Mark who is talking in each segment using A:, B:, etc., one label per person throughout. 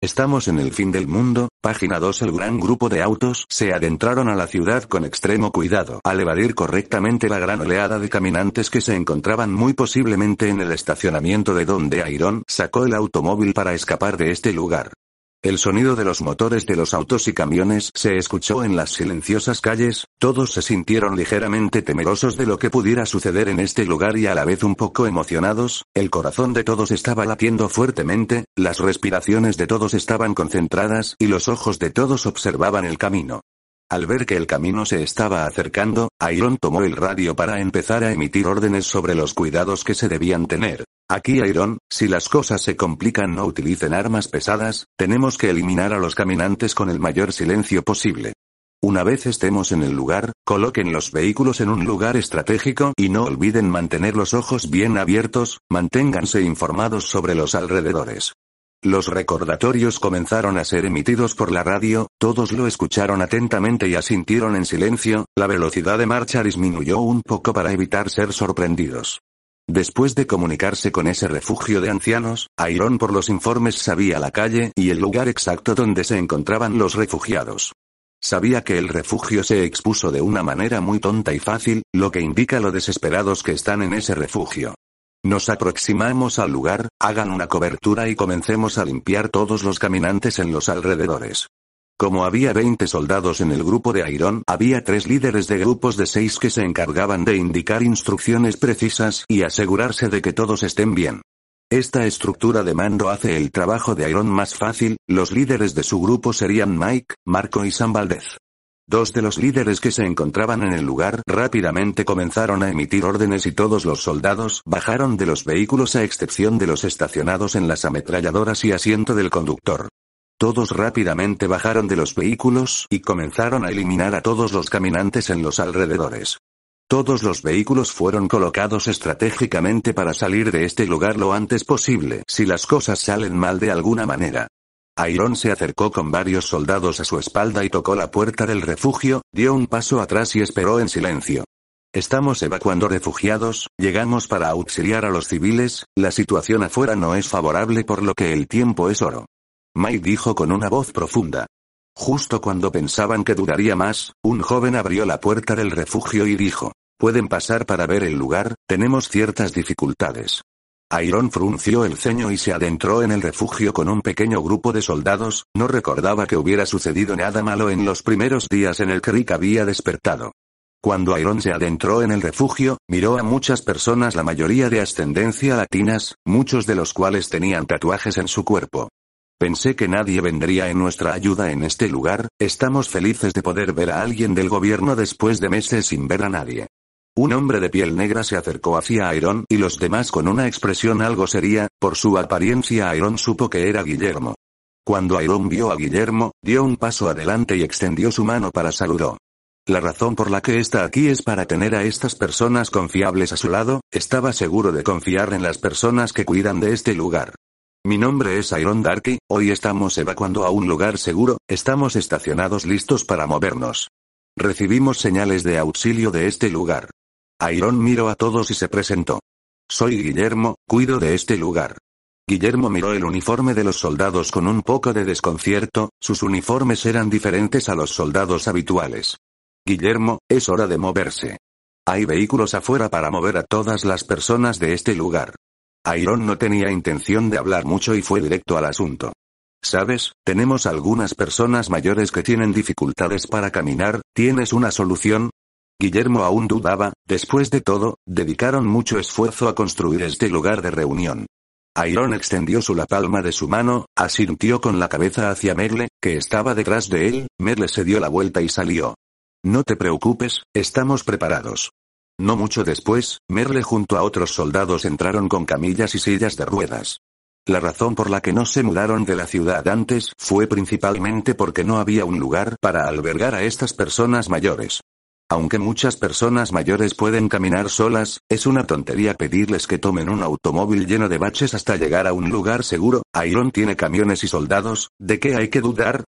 A: Estamos en el fin del mundo, página 2 El gran grupo de autos se adentraron a la ciudad con extremo cuidado al evadir correctamente la gran oleada de caminantes que se encontraban muy posiblemente en el estacionamiento de donde Iron sacó el automóvil para escapar de este lugar. El sonido de los motores de los autos y camiones se escuchó en las silenciosas calles, todos se sintieron ligeramente temerosos de lo que pudiera suceder en este lugar y a la vez un poco emocionados, el corazón de todos estaba latiendo fuertemente, las respiraciones de todos estaban concentradas y los ojos de todos observaban el camino. Al ver que el camino se estaba acercando, Iron tomó el radio para empezar a emitir órdenes sobre los cuidados que se debían tener. Aquí Iron, si las cosas se complican no utilicen armas pesadas, tenemos que eliminar a los caminantes con el mayor silencio posible. Una vez estemos en el lugar, coloquen los vehículos en un lugar estratégico y no olviden mantener los ojos bien abiertos, manténganse informados sobre los alrededores. Los recordatorios comenzaron a ser emitidos por la radio, todos lo escucharon atentamente y asintieron en silencio, la velocidad de marcha disminuyó un poco para evitar ser sorprendidos. Después de comunicarse con ese refugio de ancianos, Airon por los informes sabía la calle y el lugar exacto donde se encontraban los refugiados. Sabía que el refugio se expuso de una manera muy tonta y fácil, lo que indica lo desesperados que están en ese refugio. Nos aproximamos al lugar, hagan una cobertura y comencemos a limpiar todos los caminantes en los alrededores. Como había 20 soldados en el grupo de Iron, había tres líderes de grupos de seis que se encargaban de indicar instrucciones precisas y asegurarse de que todos estén bien. Esta estructura de mando hace el trabajo de Iron más fácil, los líderes de su grupo serían Mike, Marco y San Valdez. Dos de los líderes que se encontraban en el lugar rápidamente comenzaron a emitir órdenes y todos los soldados bajaron de los vehículos a excepción de los estacionados en las ametralladoras y asiento del conductor. Todos rápidamente bajaron de los vehículos y comenzaron a eliminar a todos los caminantes en los alrededores. Todos los vehículos fueron colocados estratégicamente para salir de este lugar lo antes posible si las cosas salen mal de alguna manera. Iron se acercó con varios soldados a su espalda y tocó la puerta del refugio, dio un paso atrás y esperó en silencio. Estamos evacuando refugiados, llegamos para auxiliar a los civiles, la situación afuera no es favorable por lo que el tiempo es oro. May dijo con una voz profunda. Justo cuando pensaban que duraría más, un joven abrió la puerta del refugio y dijo, pueden pasar para ver el lugar, tenemos ciertas dificultades. Iron frunció el ceño y se adentró en el refugio con un pequeño grupo de soldados, no recordaba que hubiera sucedido nada malo en los primeros días en el que Rick había despertado. Cuando Iron se adentró en el refugio, miró a muchas personas, la mayoría de ascendencia latinas, muchos de los cuales tenían tatuajes en su cuerpo. Pensé que nadie vendría en nuestra ayuda en este lugar, estamos felices de poder ver a alguien del gobierno después de meses sin ver a nadie. Un hombre de piel negra se acercó hacia Ayrón y los demás con una expresión algo seria, por su apariencia Ayrón supo que era Guillermo. Cuando Ayrón vio a Guillermo, dio un paso adelante y extendió su mano para saludó. La razón por la que está aquí es para tener a estas personas confiables a su lado, estaba seguro de confiar en las personas que cuidan de este lugar. Mi nombre es Iron Darky, hoy estamos evacuando a un lugar seguro, estamos estacionados listos para movernos. Recibimos señales de auxilio de este lugar. Iron miró a todos y se presentó. Soy Guillermo, cuido de este lugar. Guillermo miró el uniforme de los soldados con un poco de desconcierto, sus uniformes eran diferentes a los soldados habituales. Guillermo, es hora de moverse. Hay vehículos afuera para mover a todas las personas de este lugar. Iron no tenía intención de hablar mucho y fue directo al asunto. Sabes, tenemos algunas personas mayores que tienen dificultades para caminar, ¿tienes una solución? Guillermo aún dudaba, después de todo, dedicaron mucho esfuerzo a construir este lugar de reunión. Iron extendió su la palma de su mano, asintió con la cabeza hacia Merle, que estaba detrás de él, Merle se dio la vuelta y salió. No te preocupes, estamos preparados. No mucho después, Merle junto a otros soldados entraron con camillas y sillas de ruedas. La razón por la que no se mudaron de la ciudad antes fue principalmente porque no había un lugar para albergar a estas personas mayores. Aunque muchas personas mayores pueden caminar solas, es una tontería pedirles que tomen un automóvil lleno de baches hasta llegar a un lugar seguro. Iron tiene camiones y soldados, ¿de qué hay que dudar?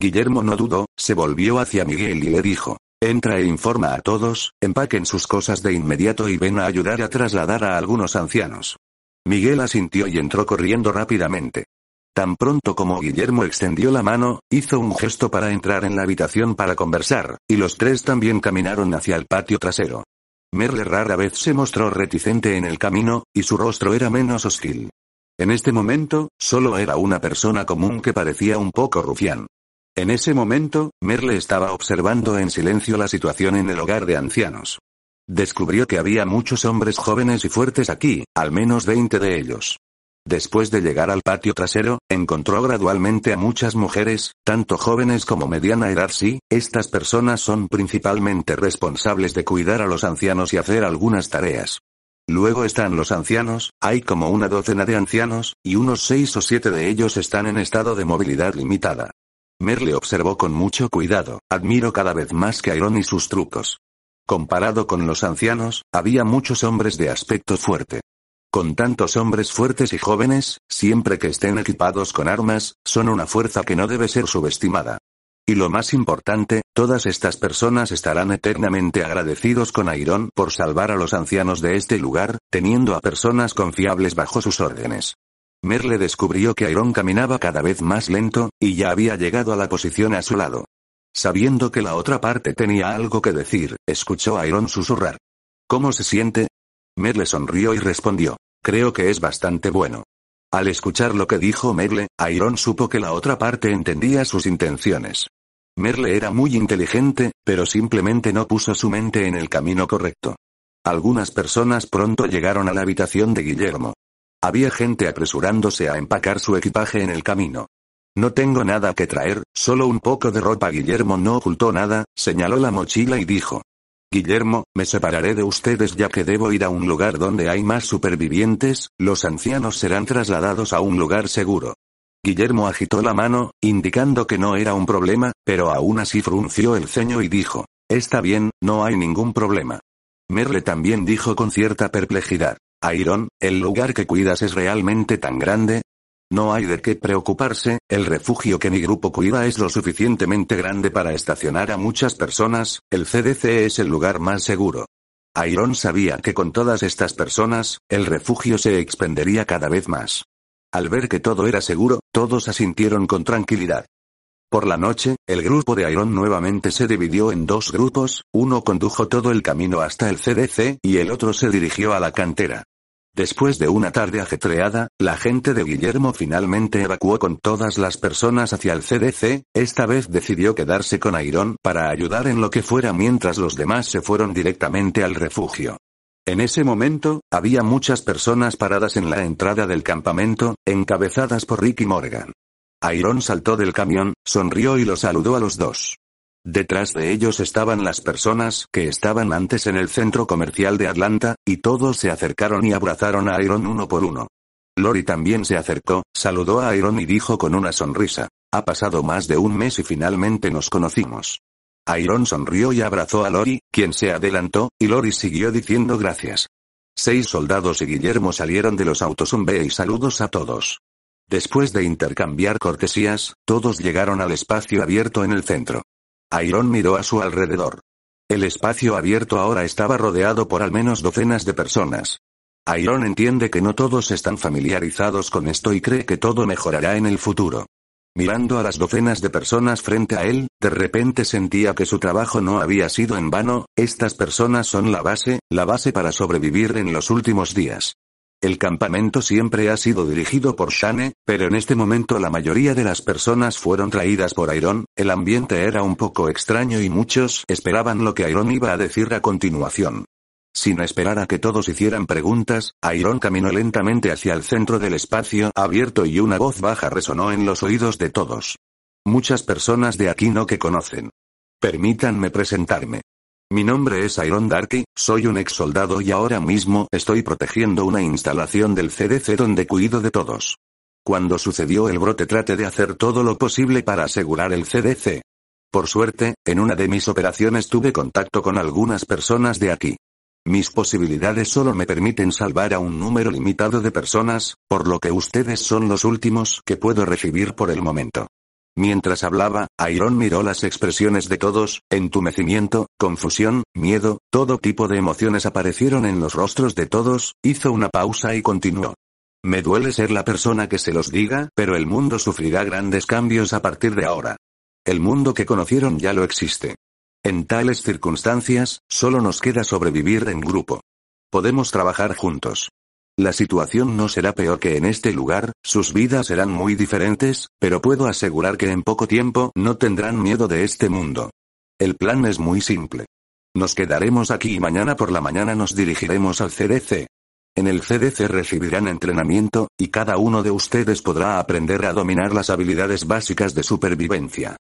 A: Guillermo no dudó, se volvió hacia Miguel y le dijo. Entra e informa a todos, empaquen sus cosas de inmediato y ven a ayudar a trasladar a algunos ancianos. Miguel asintió y entró corriendo rápidamente. Tan pronto como Guillermo extendió la mano, hizo un gesto para entrar en la habitación para conversar, y los tres también caminaron hacia el patio trasero. Merle rara vez se mostró reticente en el camino, y su rostro era menos hostil. En este momento, solo era una persona común que parecía un poco rufián. En ese momento, Merle estaba observando en silencio la situación en el hogar de ancianos. Descubrió que había muchos hombres jóvenes y fuertes aquí, al menos 20 de ellos. Después de llegar al patio trasero, encontró gradualmente a muchas mujeres, tanto jóvenes como mediana edad. Sí, estas personas son principalmente responsables de cuidar a los ancianos y hacer algunas tareas. Luego están los ancianos, hay como una docena de ancianos, y unos seis o siete de ellos están en estado de movilidad limitada. Merle observó con mucho cuidado, admiro cada vez más que Airon y sus trucos. Comparado con los ancianos, había muchos hombres de aspecto fuerte. Con tantos hombres fuertes y jóvenes, siempre que estén equipados con armas, son una fuerza que no debe ser subestimada. Y lo más importante, todas estas personas estarán eternamente agradecidos con Iron por salvar a los ancianos de este lugar, teniendo a personas confiables bajo sus órdenes. Merle descubrió que Iron caminaba cada vez más lento, y ya había llegado a la posición a su lado. Sabiendo que la otra parte tenía algo que decir, escuchó a Iron susurrar. ¿Cómo se siente? Merle sonrió y respondió. Creo que es bastante bueno. Al escuchar lo que dijo Merle, Iron supo que la otra parte entendía sus intenciones. Merle era muy inteligente, pero simplemente no puso su mente en el camino correcto. Algunas personas pronto llegaron a la habitación de Guillermo. Había gente apresurándose a empacar su equipaje en el camino. No tengo nada que traer, solo un poco de ropa. Guillermo no ocultó nada, señaló la mochila y dijo. Guillermo, me separaré de ustedes ya que debo ir a un lugar donde hay más supervivientes, los ancianos serán trasladados a un lugar seguro. Guillermo agitó la mano, indicando que no era un problema, pero aún así frunció el ceño y dijo, Está bien, no hay ningún problema. Merle también dijo con cierta perplejidad, Iron, el lugar que cuidas es realmente tan grande. No hay de qué preocuparse, el refugio que mi grupo cuida es lo suficientemente grande para estacionar a muchas personas, el CDC es el lugar más seguro. Iron sabía que con todas estas personas, el refugio se expendería cada vez más. Al ver que todo era seguro, todos asintieron con tranquilidad. Por la noche, el grupo de Iron nuevamente se dividió en dos grupos, uno condujo todo el camino hasta el CDC y el otro se dirigió a la cantera. Después de una tarde ajetreada, la gente de Guillermo finalmente evacuó con todas las personas hacia el CDC, esta vez decidió quedarse con Iron para ayudar en lo que fuera mientras los demás se fueron directamente al refugio. En ese momento, había muchas personas paradas en la entrada del campamento, encabezadas por Ricky Morgan. Ayrón saltó del camión, sonrió y lo saludó a los dos. Detrás de ellos estaban las personas que estaban antes en el centro comercial de Atlanta, y todos se acercaron y abrazaron a Iron uno por uno. Lori también se acercó, saludó a Iron y dijo con una sonrisa, ha pasado más de un mes y finalmente nos conocimos. Iron sonrió y abrazó a Lori, quien se adelantó, y Lori siguió diciendo gracias. Seis soldados y Guillermo salieron de los autos un B y saludos a todos. Después de intercambiar cortesías, todos llegaron al espacio abierto en el centro. Iron miró a su alrededor. El espacio abierto ahora estaba rodeado por al menos docenas de personas. Iron entiende que no todos están familiarizados con esto y cree que todo mejorará en el futuro. Mirando a las docenas de personas frente a él, de repente sentía que su trabajo no había sido en vano, estas personas son la base, la base para sobrevivir en los últimos días. El campamento siempre ha sido dirigido por Shane, pero en este momento la mayoría de las personas fueron traídas por Iron, el ambiente era un poco extraño y muchos esperaban lo que Iron iba a decir a continuación. Sin esperar a que todos hicieran preguntas, Iron caminó lentamente hacia el centro del espacio abierto y una voz baja resonó en los oídos de todos. Muchas personas de aquí no que conocen. Permítanme presentarme. Mi nombre es Iron Darky, soy un ex soldado y ahora mismo estoy protegiendo una instalación del CDC donde cuido de todos. Cuando sucedió el brote traté de hacer todo lo posible para asegurar el CDC. Por suerte, en una de mis operaciones tuve contacto con algunas personas de aquí. Mis posibilidades solo me permiten salvar a un número limitado de personas, por lo que ustedes son los últimos que puedo recibir por el momento. Mientras hablaba, Ayrón miró las expresiones de todos, entumecimiento, confusión, miedo, todo tipo de emociones aparecieron en los rostros de todos, hizo una pausa y continuó. Me duele ser la persona que se los diga, pero el mundo sufrirá grandes cambios a partir de ahora. El mundo que conocieron ya lo existe. En tales circunstancias, solo nos queda sobrevivir en grupo. Podemos trabajar juntos. La situación no será peor que en este lugar, sus vidas serán muy diferentes, pero puedo asegurar que en poco tiempo no tendrán miedo de este mundo. El plan es muy simple. Nos quedaremos aquí y mañana por la mañana nos dirigiremos al CDC. En el CDC recibirán entrenamiento, y cada uno de ustedes podrá aprender a dominar las habilidades básicas de supervivencia.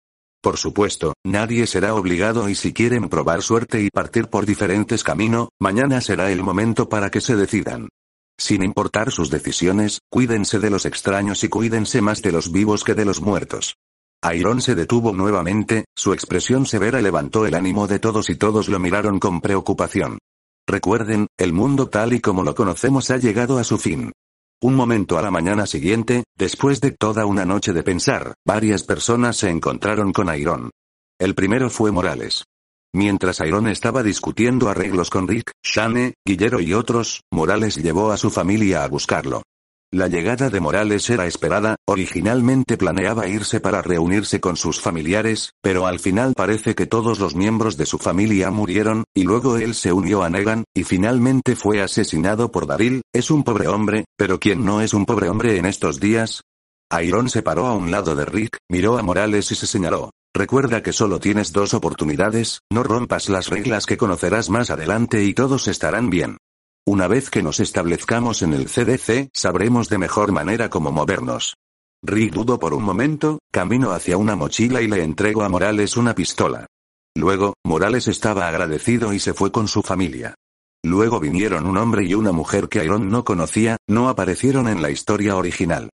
A: Por supuesto, nadie será obligado y si quieren probar suerte y partir por diferentes caminos, mañana será el momento para que se decidan. Sin importar sus decisiones, cuídense de los extraños y cuídense más de los vivos que de los muertos. Ayrón se detuvo nuevamente, su expresión severa levantó el ánimo de todos y todos lo miraron con preocupación. Recuerden, el mundo tal y como lo conocemos ha llegado a su fin. Un momento a la mañana siguiente, después de toda una noche de pensar, varias personas se encontraron con Ayrón. El primero fue Morales. Mientras Iron estaba discutiendo arreglos con Rick, Shane, Guillero y otros, Morales llevó a su familia a buscarlo. La llegada de Morales era esperada, originalmente planeaba irse para reunirse con sus familiares, pero al final parece que todos los miembros de su familia murieron, y luego él se unió a Negan, y finalmente fue asesinado por Daryl, es un pobre hombre, pero ¿quién no es un pobre hombre en estos días? Iron se paró a un lado de Rick, miró a Morales y se señaló. Recuerda que solo tienes dos oportunidades, no rompas las reglas que conocerás más adelante y todos estarán bien. Una vez que nos establezcamos en el CDC, sabremos de mejor manera cómo movernos. Rick dudo por un momento, camino hacia una mochila y le entrego a Morales una pistola. Luego, Morales estaba agradecido y se fue con su familia. Luego vinieron un hombre y una mujer que Iron no conocía, no aparecieron en la historia original.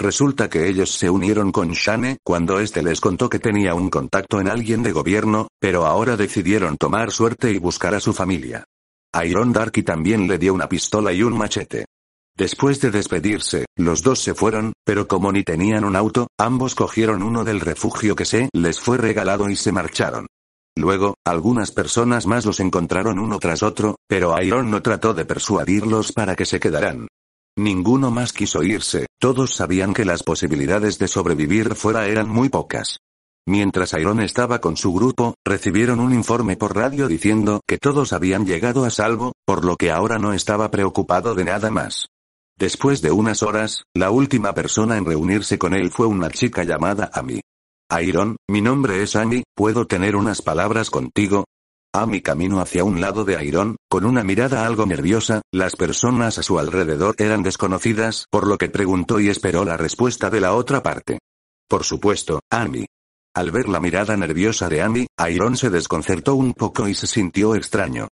A: Resulta que ellos se unieron con Shane cuando este les contó que tenía un contacto en alguien de gobierno, pero ahora decidieron tomar suerte y buscar a su familia. Iron Darky también le dio una pistola y un machete. Después de despedirse, los dos se fueron, pero como ni tenían un auto, ambos cogieron uno del refugio que se les fue regalado y se marcharon. Luego, algunas personas más los encontraron uno tras otro, pero Iron no trató de persuadirlos para que se quedaran. Ninguno más quiso irse, todos sabían que las posibilidades de sobrevivir fuera eran muy pocas. Mientras Iron estaba con su grupo, recibieron un informe por radio diciendo que todos habían llegado a salvo, por lo que ahora no estaba preocupado de nada más. Después de unas horas, la última persona en reunirse con él fue una chica llamada Amy. Iron, mi nombre es Amy, ¿puedo tener unas palabras contigo? Ami ah, camino hacia un lado de Iron, con una mirada algo nerviosa, las personas a su alrededor eran desconocidas, por lo que preguntó y esperó la respuesta de la otra parte. Por supuesto, Ami. Al ver la mirada nerviosa de Ami, Iron se desconcertó un poco y se sintió extraño.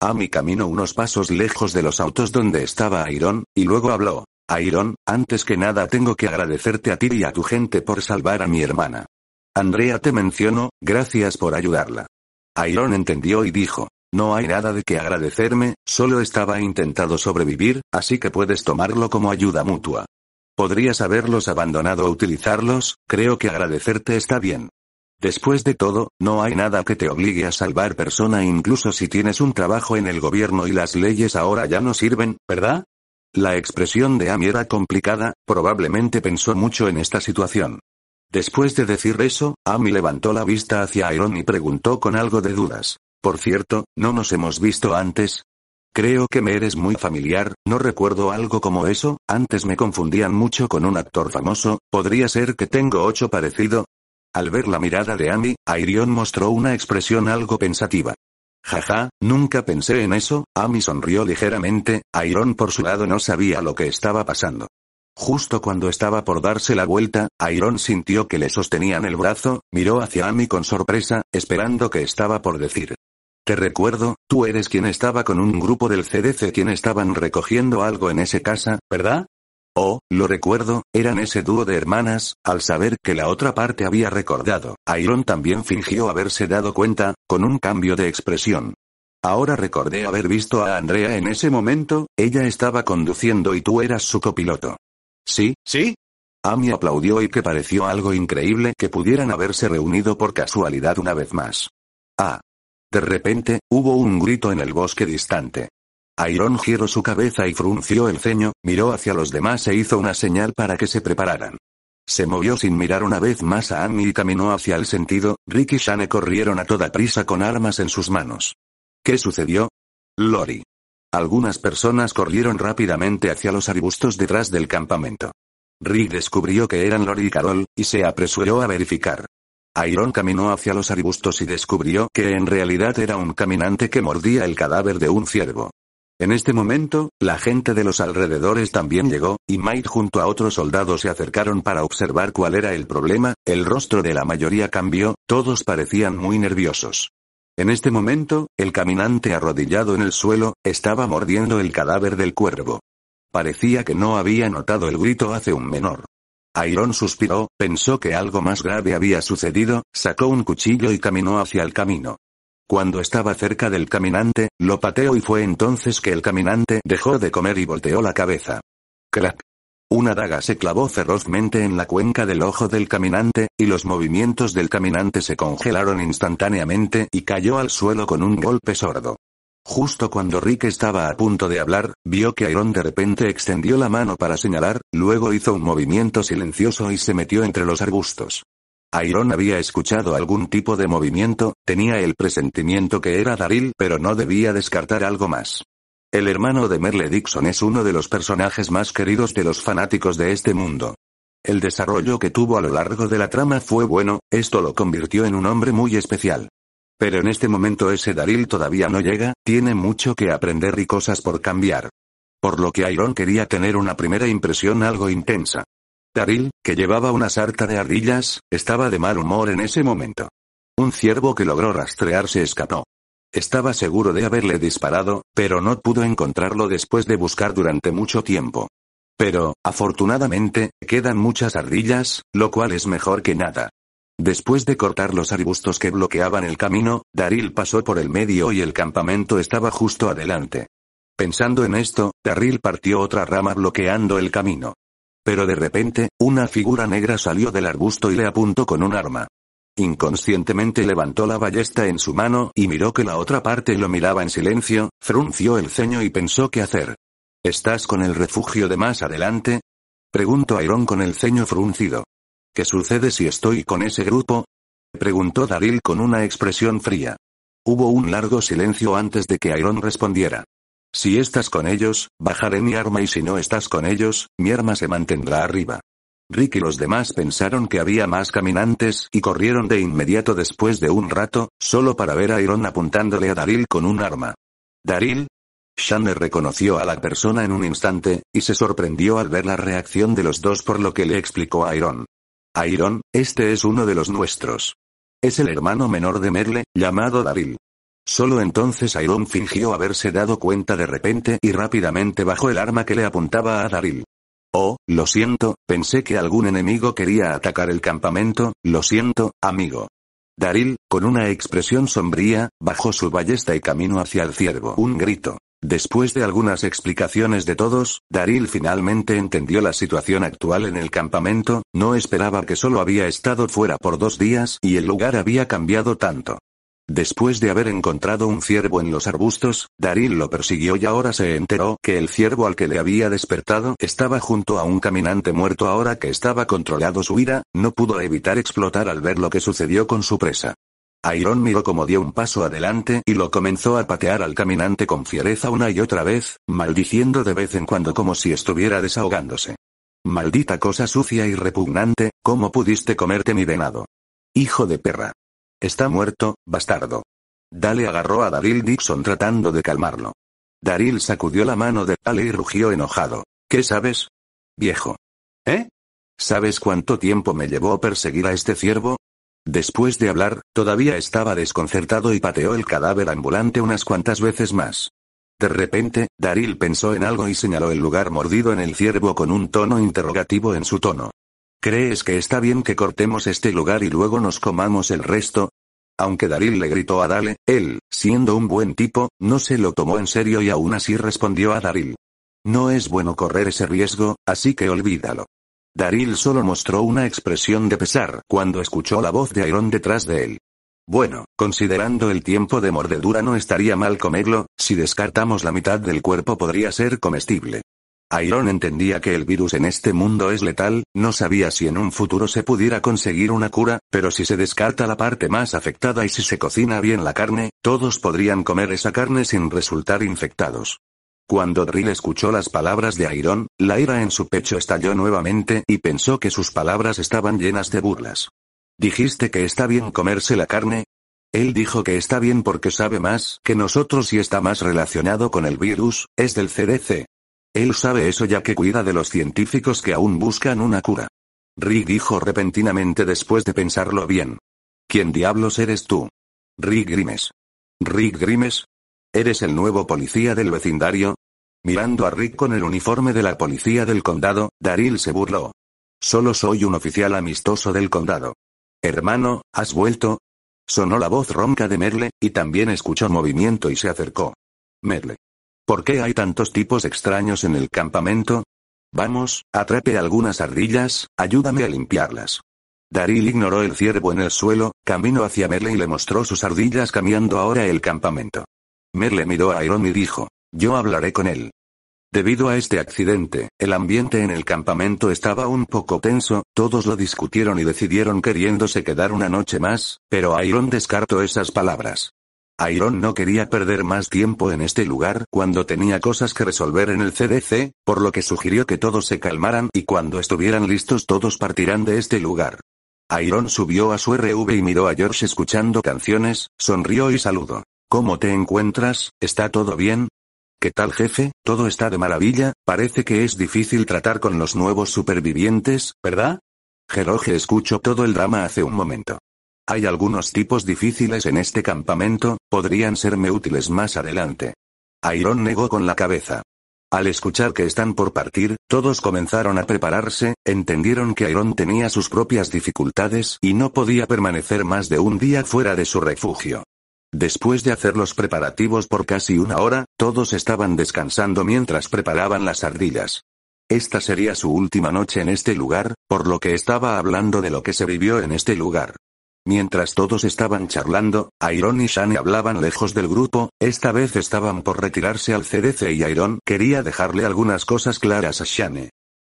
A: Ami ah, caminó unos pasos lejos de los autos donde estaba Iron y luego habló. Iron, antes que nada tengo que agradecerte a ti y a tu gente por salvar a mi hermana. Andrea te mencionó, gracias por ayudarla. Iron entendió y dijo, no hay nada de que agradecerme, solo estaba intentado sobrevivir, así que puedes tomarlo como ayuda mutua. Podrías haberlos abandonado o utilizarlos, creo que agradecerte está bien. Después de todo, no hay nada que te obligue a salvar persona incluso si tienes un trabajo en el gobierno y las leyes ahora ya no sirven, ¿verdad? La expresión de Ami era complicada, probablemente pensó mucho en esta situación. Después de decir eso, Amy levantó la vista hacia Iron y preguntó con algo de dudas. Por cierto, ¿no nos hemos visto antes? Creo que me eres muy familiar, no recuerdo algo como eso, antes me confundían mucho con un actor famoso, podría ser que tengo ocho parecido. Al ver la mirada de Amy, Iron mostró una expresión algo pensativa. Jaja, nunca pensé en eso, Amy sonrió ligeramente, Iron, por su lado no sabía lo que estaba pasando. Justo cuando estaba por darse la vuelta, Iron sintió que le sostenían el brazo, miró hacia Amy con sorpresa, esperando que estaba por decir. Te recuerdo, tú eres quien estaba con un grupo del CDC quien estaban recogiendo algo en ese casa, ¿verdad? Oh, lo recuerdo, eran ese dúo de hermanas, al saber que la otra parte había recordado, Iron también fingió haberse dado cuenta, con un cambio de expresión. Ahora recordé haber visto a Andrea en ese momento, ella estaba conduciendo y tú eras su copiloto. Sí, sí. Amy aplaudió y que pareció algo increíble que pudieran haberse reunido por casualidad una vez más. Ah. De repente, hubo un grito en el bosque distante. Iron giró su cabeza y frunció el ceño, miró hacia los demás e hizo una señal para que se prepararan. Se movió sin mirar una vez más a Amy y caminó hacia el sentido, Rick y Shane corrieron a toda prisa con armas en sus manos. ¿Qué sucedió? Lori. Algunas personas corrieron rápidamente hacia los arbustos detrás del campamento. Rick descubrió que eran Lori y Carol, y se apresuró a verificar. Iron caminó hacia los arbustos y descubrió que en realidad era un caminante que mordía el cadáver de un ciervo. En este momento, la gente de los alrededores también llegó, y Mike junto a otros soldados se acercaron para observar cuál era el problema, el rostro de la mayoría cambió, todos parecían muy nerviosos. En este momento, el caminante arrodillado en el suelo, estaba mordiendo el cadáver del cuervo. Parecía que no había notado el grito hace un menor. Airon suspiró, pensó que algo más grave había sucedido, sacó un cuchillo y caminó hacia el camino. Cuando estaba cerca del caminante, lo pateó y fue entonces que el caminante dejó de comer y volteó la cabeza. Crack. Una daga se clavó ferozmente en la cuenca del ojo del caminante, y los movimientos del caminante se congelaron instantáneamente y cayó al suelo con un golpe sordo. Justo cuando Rick estaba a punto de hablar, vio que Iron de repente extendió la mano para señalar, luego hizo un movimiento silencioso y se metió entre los arbustos. Iron había escuchado algún tipo de movimiento, tenía el presentimiento que era Daril pero no debía descartar algo más. El hermano de Merle Dixon es uno de los personajes más queridos de los fanáticos de este mundo. El desarrollo que tuvo a lo largo de la trama fue bueno, esto lo convirtió en un hombre muy especial. Pero en este momento ese Daril todavía no llega, tiene mucho que aprender y cosas por cambiar. Por lo que Iron quería tener una primera impresión algo intensa. Daril, que llevaba una sarta de ardillas, estaba de mal humor en ese momento. Un ciervo que logró rastrear se escapó. Estaba seguro de haberle disparado, pero no pudo encontrarlo después de buscar durante mucho tiempo. Pero, afortunadamente, quedan muchas ardillas, lo cual es mejor que nada. Después de cortar los arbustos que bloqueaban el camino, Daril pasó por el medio y el campamento estaba justo adelante. Pensando en esto, Daril partió otra rama bloqueando el camino. Pero de repente, una figura negra salió del arbusto y le apuntó con un arma. Inconscientemente levantó la ballesta en su mano y miró que la otra parte lo miraba en silencio, frunció el ceño y pensó qué hacer. ¿Estás con el refugio de más adelante? Preguntó Iron con el ceño fruncido. ¿Qué sucede si estoy con ese grupo? Preguntó Daril con una expresión fría. Hubo un largo silencio antes de que Ayrón respondiera. Si estás con ellos, bajaré mi arma y si no estás con ellos, mi arma se mantendrá arriba. Rick y los demás pensaron que había más caminantes y corrieron de inmediato después de un rato, solo para ver a Iron apuntándole a Daril con un arma. Daril, Shane reconoció a la persona en un instante, y se sorprendió al ver la reacción de los dos por lo que le explicó a Iron. Iron, este es uno de los nuestros. Es el hermano menor de Merle, llamado Daril. Solo entonces Iron fingió haberse dado cuenta de repente y rápidamente bajó el arma que le apuntaba a Daril. Oh, lo siento, pensé que algún enemigo quería atacar el campamento, lo siento, amigo. Daril, con una expresión sombría, bajó su ballesta y caminó hacia el ciervo. Un grito. Después de algunas explicaciones de todos, Daril finalmente entendió la situación actual en el campamento, no esperaba que solo había estado fuera por dos días y el lugar había cambiado tanto. Después de haber encontrado un ciervo en los arbustos, Darín lo persiguió y ahora se enteró que el ciervo al que le había despertado estaba junto a un caminante muerto ahora que estaba controlado su ira, no pudo evitar explotar al ver lo que sucedió con su presa. Iron miró como dio un paso adelante y lo comenzó a patear al caminante con fiereza una y otra vez, maldiciendo de vez en cuando como si estuviera desahogándose. Maldita cosa sucia y repugnante, ¿cómo pudiste comerte mi venado? Hijo de perra. Está muerto, bastardo. Dale agarró a Daryl Dixon tratando de calmarlo. Daryl sacudió la mano de Dale y rugió enojado. ¿Qué sabes? Viejo. ¿Eh? ¿Sabes cuánto tiempo me llevó perseguir a este ciervo? Después de hablar, todavía estaba desconcertado y pateó el cadáver ambulante unas cuantas veces más. De repente, Daril pensó en algo y señaló el lugar mordido en el ciervo con un tono interrogativo en su tono. ¿Crees que está bien que cortemos este lugar y luego nos comamos el resto? Aunque Daril le gritó a Dale, él, siendo un buen tipo, no se lo tomó en serio y aún así respondió a Daril. No es bueno correr ese riesgo, así que olvídalo. Daril solo mostró una expresión de pesar cuando escuchó la voz de Iron detrás de él. Bueno, considerando el tiempo de mordedura no estaría mal comerlo, si descartamos la mitad del cuerpo podría ser comestible. Iron entendía que el virus en este mundo es letal, no sabía si en un futuro se pudiera conseguir una cura, pero si se descarta la parte más afectada y si se cocina bien la carne, todos podrían comer esa carne sin resultar infectados. Cuando Drill escuchó las palabras de Iron, la ira en su pecho estalló nuevamente y pensó que sus palabras estaban llenas de burlas. ¿Dijiste que está bien comerse la carne? Él dijo que está bien porque sabe más que nosotros y está más relacionado con el virus, es del CDC, él sabe eso ya que cuida de los científicos que aún buscan una cura. Rick dijo repentinamente después de pensarlo bien. ¿Quién diablos eres tú? Rick Grimes. Rick Grimes. ¿Eres el nuevo policía del vecindario? Mirando a Rick con el uniforme de la policía del condado, Daryl se burló. Solo soy un oficial amistoso del condado. Hermano, ¿has vuelto? Sonó la voz ronca de Merle, y también escuchó movimiento y se acercó. Merle. ¿Por qué hay tantos tipos extraños en el campamento? Vamos, atrape algunas ardillas, ayúdame a limpiarlas. Daril ignoró el ciervo en el suelo, caminó hacia Merle y le mostró sus ardillas cambiando ahora el campamento. Merle miró a Iron y dijo, yo hablaré con él. Debido a este accidente, el ambiente en el campamento estaba un poco tenso, todos lo discutieron y decidieron queriéndose quedar una noche más, pero Iron descartó esas palabras. Iron no quería perder más tiempo en este lugar cuando tenía cosas que resolver en el CDC, por lo que sugirió que todos se calmaran y cuando estuvieran listos todos partirán de este lugar. Iron subió a su RV y miró a George escuchando canciones, sonrió y saludó. ¿Cómo te encuentras? ¿Está todo bien? ¿Qué tal jefe? Todo está de maravilla, parece que es difícil tratar con los nuevos supervivientes, ¿verdad? Jeroge escuchó todo el drama hace un momento. Hay algunos tipos difíciles en este campamento, podrían serme útiles más adelante. Iron negó con la cabeza. Al escuchar que están por partir, todos comenzaron a prepararse, entendieron que Iron tenía sus propias dificultades y no podía permanecer más de un día fuera de su refugio. Después de hacer los preparativos por casi una hora, todos estaban descansando mientras preparaban las ardillas. Esta sería su última noche en este lugar, por lo que estaba hablando de lo que se vivió en este lugar. Mientras todos estaban charlando, Iron y Shane hablaban lejos del grupo, esta vez estaban por retirarse al CDC y Iron quería dejarle algunas cosas claras a Shane.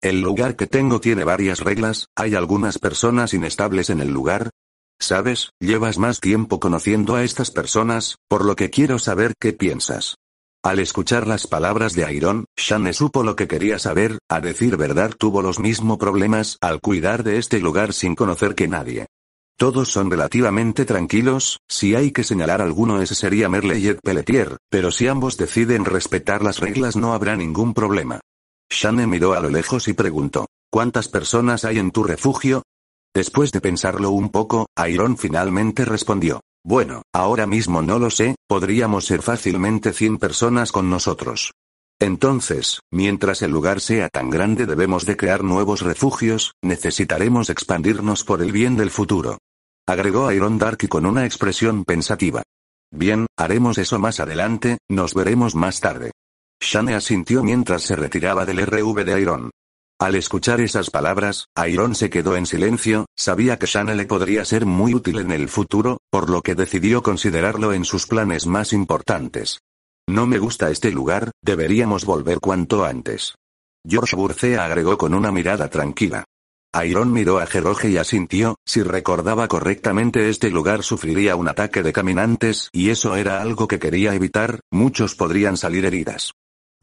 A: El lugar que tengo tiene varias reglas, hay algunas personas inestables en el lugar. Sabes, llevas más tiempo conociendo a estas personas, por lo que quiero saber qué piensas. Al escuchar las palabras de Iron, Shane supo lo que quería saber, a decir verdad tuvo los mismos problemas al cuidar de este lugar sin conocer que nadie. Todos son relativamente tranquilos, si hay que señalar alguno ese sería Merle y Ed Pelletier, pero si ambos deciden respetar las reglas no habrá ningún problema. Shane miró a lo lejos y preguntó, ¿cuántas personas hay en tu refugio? Después de pensarlo un poco, Iron finalmente respondió, bueno, ahora mismo no lo sé, podríamos ser fácilmente 100 personas con nosotros. Entonces, mientras el lugar sea tan grande debemos de crear nuevos refugios, necesitaremos expandirnos por el bien del futuro agregó Iron Dark con una expresión pensativa. Bien, haremos eso más adelante, nos veremos más tarde. Shane asintió mientras se retiraba del RV de Iron. Al escuchar esas palabras, Iron se quedó en silencio, sabía que Shane le podría ser muy útil en el futuro, por lo que decidió considerarlo en sus planes más importantes. No me gusta este lugar, deberíamos volver cuanto antes. George Burcea agregó con una mirada tranquila. Iron miró a Jeroge y asintió, si recordaba correctamente este lugar sufriría un ataque de caminantes y eso era algo que quería evitar, muchos podrían salir heridas.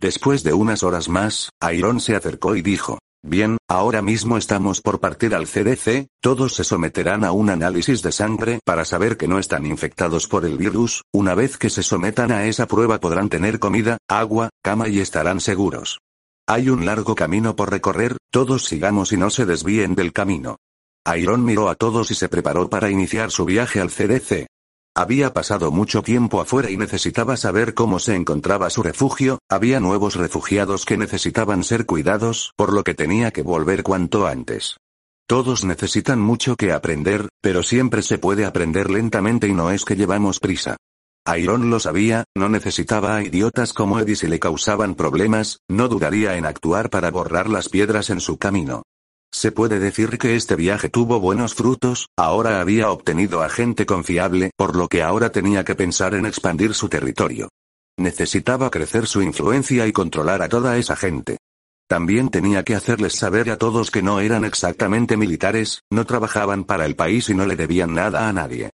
A: Después de unas horas más, Iron se acercó y dijo, Bien, ahora mismo estamos por partir al CDC, todos se someterán a un análisis de sangre para saber que no están infectados por el virus, una vez que se sometan a esa prueba podrán tener comida, agua, cama y estarán seguros. Hay un largo camino por recorrer, todos sigamos y no se desvíen del camino. Iron miró a todos y se preparó para iniciar su viaje al CDC. Había pasado mucho tiempo afuera y necesitaba saber cómo se encontraba su refugio, había nuevos refugiados que necesitaban ser cuidados, por lo que tenía que volver cuanto antes. Todos necesitan mucho que aprender, pero siempre se puede aprender lentamente y no es que llevamos prisa. Iron lo sabía, no necesitaba a idiotas como Eddie si le causaban problemas, no dudaría en actuar para borrar las piedras en su camino. Se puede decir que este viaje tuvo buenos frutos, ahora había obtenido a gente confiable, por lo que ahora tenía que pensar en expandir su territorio. Necesitaba crecer su influencia y controlar a toda esa gente. También tenía que hacerles saber a todos que no eran exactamente militares, no trabajaban para el país y no le debían nada a nadie.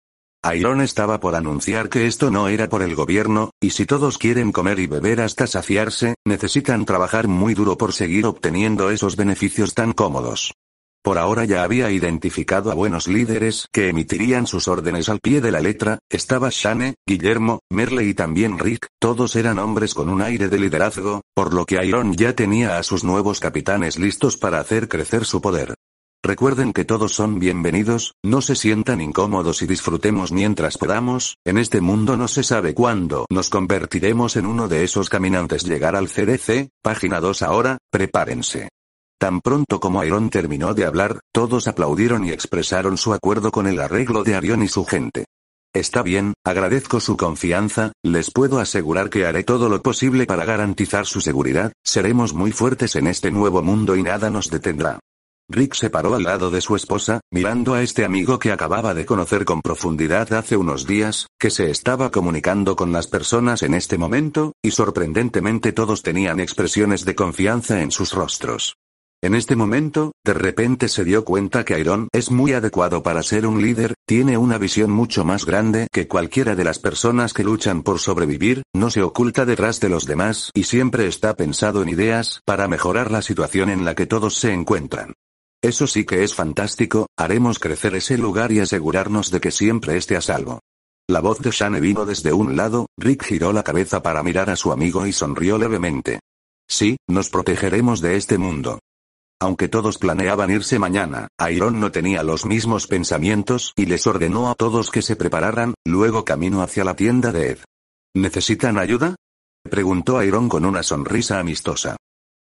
A: Iron estaba por anunciar que esto no era por el gobierno, y si todos quieren comer y beber hasta saciarse, necesitan trabajar muy duro por seguir obteniendo esos beneficios tan cómodos. Por ahora ya había identificado a buenos líderes que emitirían sus órdenes al pie de la letra, estaba Shane, Guillermo, Merle y también Rick, todos eran hombres con un aire de liderazgo, por lo que Iron ya tenía a sus nuevos capitanes listos para hacer crecer su poder. Recuerden que todos son bienvenidos, no se sientan incómodos y disfrutemos mientras podamos, en este mundo no se sabe cuándo nos convertiremos en uno de esos caminantes. Llegar al CDC, página 2 ahora, prepárense. Tan pronto como Iron terminó de hablar, todos aplaudieron y expresaron su acuerdo con el arreglo de Arión y su gente. Está bien, agradezco su confianza, les puedo asegurar que haré todo lo posible para garantizar su seguridad, seremos muy fuertes en este nuevo mundo y nada nos detendrá. Rick se paró al lado de su esposa, mirando a este amigo que acababa de conocer con profundidad hace unos días, que se estaba comunicando con las personas en este momento, y sorprendentemente todos tenían expresiones de confianza en sus rostros. En este momento, de repente se dio cuenta que Iron es muy adecuado para ser un líder, tiene una visión mucho más grande que cualquiera de las personas que luchan por sobrevivir, no se oculta detrás de los demás y siempre está pensado en ideas para mejorar la situación en la que todos se encuentran. Eso sí que es fantástico, haremos crecer ese lugar y asegurarnos de que siempre esté a salvo. La voz de Shane vino desde un lado, Rick giró la cabeza para mirar a su amigo y sonrió levemente. Sí, nos protegeremos de este mundo. Aunque todos planeaban irse mañana, Iron no tenía los mismos pensamientos y les ordenó a todos que se prepararan, luego camino hacia la tienda de Ed. ¿Necesitan ayuda? preguntó Iron con una sonrisa amistosa.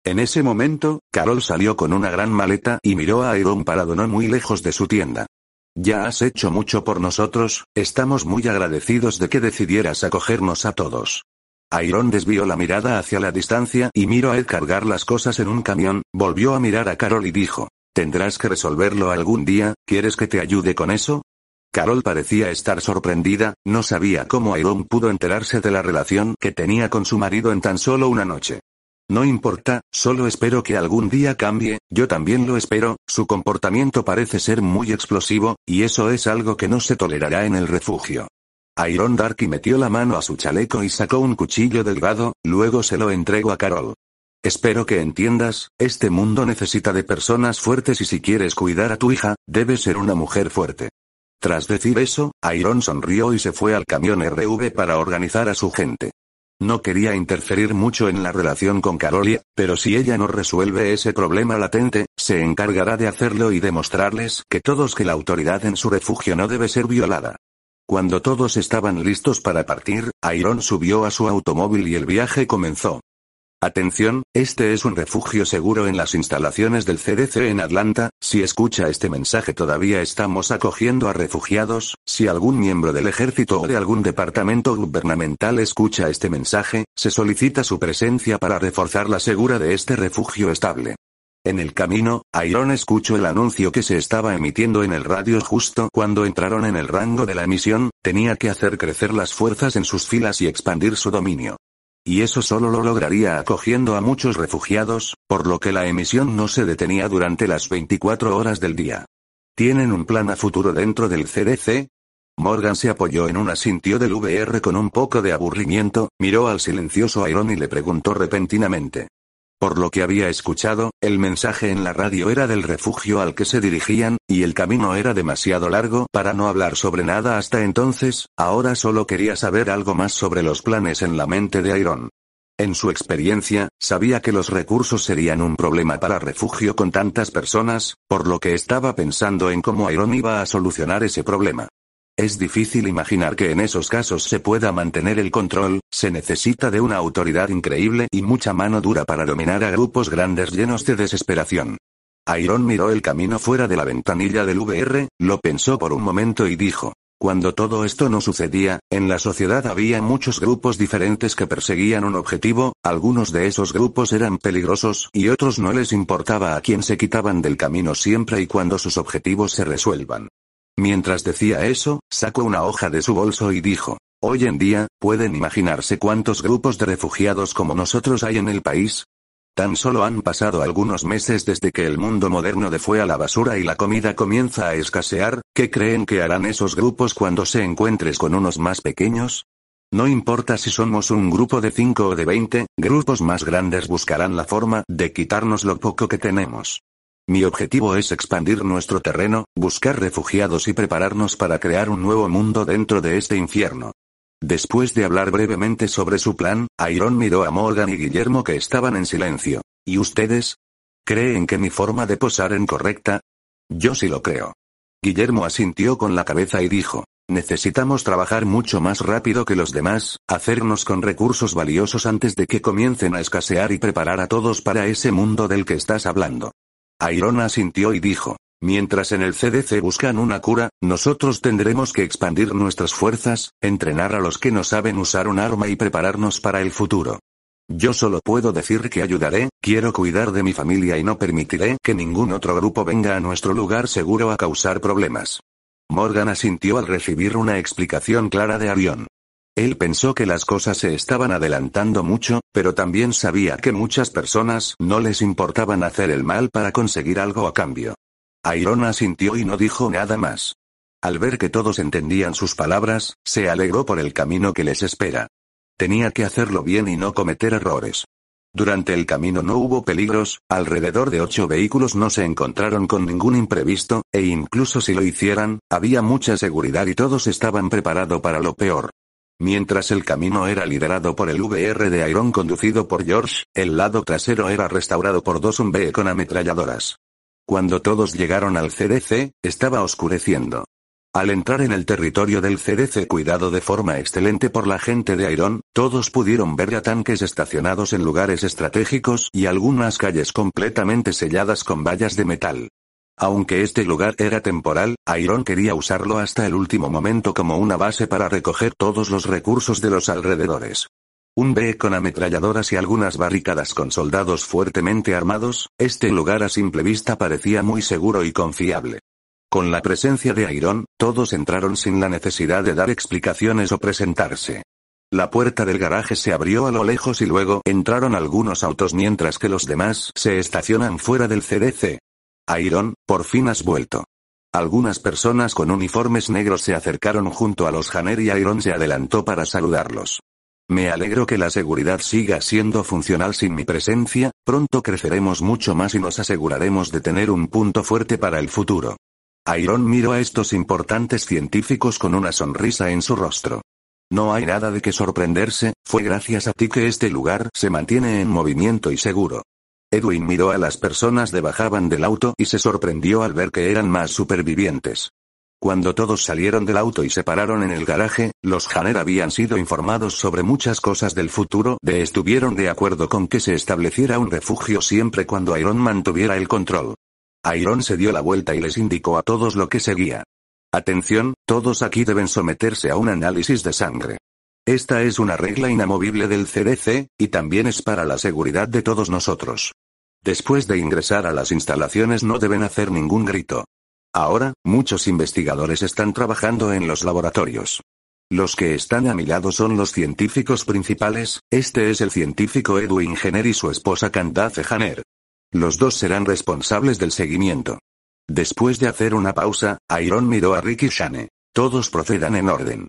A: En ese momento, Carol salió con una gran maleta y miró a Iron parado no muy lejos de su tienda. Ya has hecho mucho por nosotros, estamos muy agradecidos de que decidieras acogernos a todos. Iron desvió la mirada hacia la distancia y miró a Ed cargar las cosas en un camión, volvió a mirar a Carol y dijo, Tendrás que resolverlo algún día, ¿quieres que te ayude con eso? Carol parecía estar sorprendida, no sabía cómo Iron pudo enterarse de la relación que tenía con su marido en tan solo una noche. No importa, solo espero que algún día cambie, yo también lo espero, su comportamiento parece ser muy explosivo, y eso es algo que no se tolerará en el refugio. Iron Darky metió la mano a su chaleco y sacó un cuchillo delgado, luego se lo entregó a Carol. Espero que entiendas, este mundo necesita de personas fuertes y si quieres cuidar a tu hija, debes ser una mujer fuerte. Tras decir eso, Iron sonrió y se fue al camión RV para organizar a su gente. No quería interferir mucho en la relación con Carolia, pero si ella no resuelve ese problema latente, se encargará de hacerlo y demostrarles que todos que la autoridad en su refugio no debe ser violada. Cuando todos estaban listos para partir, Iron subió a su automóvil y el viaje comenzó. Atención, este es un refugio seguro en las instalaciones del CDC en Atlanta, si escucha este mensaje todavía estamos acogiendo a refugiados, si algún miembro del ejército o de algún departamento gubernamental escucha este mensaje, se solicita su presencia para reforzar la segura de este refugio estable. En el camino, Iron escuchó el anuncio que se estaba emitiendo en el radio justo cuando entraron en el rango de la misión, tenía que hacer crecer las fuerzas en sus filas y expandir su dominio y eso solo lo lograría acogiendo a muchos refugiados, por lo que la emisión no se detenía durante las 24 horas del día. ¿Tienen un plan a futuro dentro del CDC? Morgan se apoyó en un asintió del VR con un poco de aburrimiento, miró al silencioso Iron y le preguntó repentinamente. Por lo que había escuchado, el mensaje en la radio era del refugio al que se dirigían, y el camino era demasiado largo para no hablar sobre nada hasta entonces, ahora solo quería saber algo más sobre los planes en la mente de Iron. En su experiencia, sabía que los recursos serían un problema para refugio con tantas personas, por lo que estaba pensando en cómo Iron iba a solucionar ese problema. Es difícil imaginar que en esos casos se pueda mantener el control, se necesita de una autoridad increíble y mucha mano dura para dominar a grupos grandes llenos de desesperación. Iron miró el camino fuera de la ventanilla del VR, lo pensó por un momento y dijo, cuando todo esto no sucedía, en la sociedad había muchos grupos diferentes que perseguían un objetivo, algunos de esos grupos eran peligrosos y otros no les importaba a quién se quitaban del camino siempre y cuando sus objetivos se resuelvan. Mientras decía eso, sacó una hoja de su bolso y dijo, Hoy en día, ¿pueden imaginarse cuántos grupos de refugiados como nosotros hay en el país? Tan solo han pasado algunos meses desde que el mundo moderno de fue a la basura y la comida comienza a escasear, ¿qué creen que harán esos grupos cuando se encuentres con unos más pequeños? No importa si somos un grupo de 5 o de 20, grupos más grandes buscarán la forma de quitarnos lo poco que tenemos. Mi objetivo es expandir nuestro terreno, buscar refugiados y prepararnos para crear un nuevo mundo dentro de este infierno. Después de hablar brevemente sobre su plan, Iron miró a Morgan y Guillermo que estaban en silencio. ¿Y ustedes? ¿Creen que mi forma de posar es correcta? Yo sí lo creo. Guillermo asintió con la cabeza y dijo, necesitamos trabajar mucho más rápido que los demás, hacernos con recursos valiosos antes de que comiencen a escasear y preparar a todos para ese mundo del que estás hablando. Airon asintió y dijo, Mientras en el CDC buscan una cura, nosotros tendremos que expandir nuestras fuerzas, entrenar a los que no saben usar un arma y prepararnos para el futuro. Yo solo puedo decir que ayudaré, quiero cuidar de mi familia y no permitiré que ningún otro grupo venga a nuestro lugar seguro a causar problemas. Morgan asintió al recibir una explicación clara de Arión. Él pensó que las cosas se estaban adelantando mucho, pero también sabía que muchas personas no les importaban hacer el mal para conseguir algo a cambio. Airona sintió y no dijo nada más. Al ver que todos entendían sus palabras, se alegró por el camino que les espera. Tenía que hacerlo bien y no cometer errores. Durante el camino no hubo peligros, alrededor de ocho vehículos no se encontraron con ningún imprevisto, e incluso si lo hicieran, había mucha seguridad y todos estaban preparados para lo peor. Mientras el camino era liderado por el VR de Iron conducido por George, el lado trasero era restaurado por dos BE con ametralladoras. Cuando todos llegaron al CDC, estaba oscureciendo. Al entrar en el territorio del CDC cuidado de forma excelente por la gente de Iron, todos pudieron ver ya tanques estacionados en lugares estratégicos y algunas calles completamente selladas con vallas de metal. Aunque este lugar era temporal, Iron quería usarlo hasta el último momento como una base para recoger todos los recursos de los alrededores. Un B con ametralladoras y algunas barricadas con soldados fuertemente armados, este lugar a simple vista parecía muy seguro y confiable. Con la presencia de Iron, todos entraron sin la necesidad de dar explicaciones o presentarse. La puerta del garaje se abrió a lo lejos y luego entraron algunos autos mientras que los demás se estacionan fuera del CDC. Iron, por fin has vuelto. Algunas personas con uniformes negros se acercaron junto a los Janer y Iron se adelantó para saludarlos. Me alegro que la seguridad siga siendo funcional sin mi presencia, pronto creceremos mucho más y nos aseguraremos de tener un punto fuerte para el futuro. Iron miró a estos importantes científicos con una sonrisa en su rostro. No hay nada de que sorprenderse, fue gracias a ti que este lugar se mantiene en movimiento y seguro. Edwin miró a las personas que bajaban del auto y se sorprendió al ver que eran más supervivientes. Cuando todos salieron del auto y se pararon en el garaje, los Hanner habían sido informados sobre muchas cosas del futuro de estuvieron de acuerdo con que se estableciera un refugio siempre cuando Iron mantuviera el control. Iron se dio la vuelta y les indicó a todos lo que seguía. Atención, todos aquí deben someterse a un análisis de sangre. Esta es una regla inamovible del CDC, y también es para la seguridad de todos nosotros. Después de ingresar a las instalaciones no deben hacer ningún grito. Ahora, muchos investigadores están trabajando en los laboratorios. Los que están a mi lado son los científicos principales, este es el científico Edwin Jenner y su esposa Candace Jenner. Los dos serán responsables del seguimiento. Después de hacer una pausa, Iron miró a Ricky Shane. Todos procedan en orden.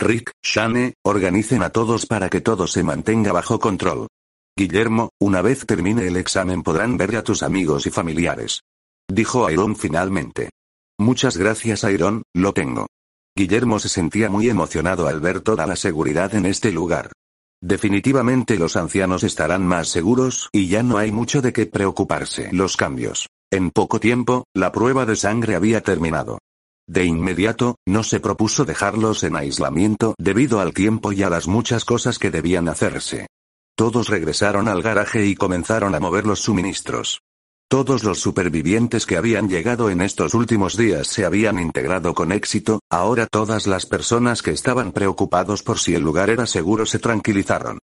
A: Rick, Shane, organicen a todos para que todo se mantenga bajo control. Guillermo, una vez termine el examen podrán ver a tus amigos y familiares. Dijo Iron finalmente. Muchas gracias Iron, lo tengo. Guillermo se sentía muy emocionado al ver toda la seguridad en este lugar. Definitivamente los ancianos estarán más seguros y ya no hay mucho de qué preocuparse. Los cambios. En poco tiempo, la prueba de sangre había terminado. De inmediato, no se propuso dejarlos en aislamiento debido al tiempo y a las muchas cosas que debían hacerse. Todos regresaron al garaje y comenzaron a mover los suministros. Todos los supervivientes que habían llegado en estos últimos días se habían integrado con éxito, ahora todas las personas que estaban preocupados por si el lugar era seguro se tranquilizaron.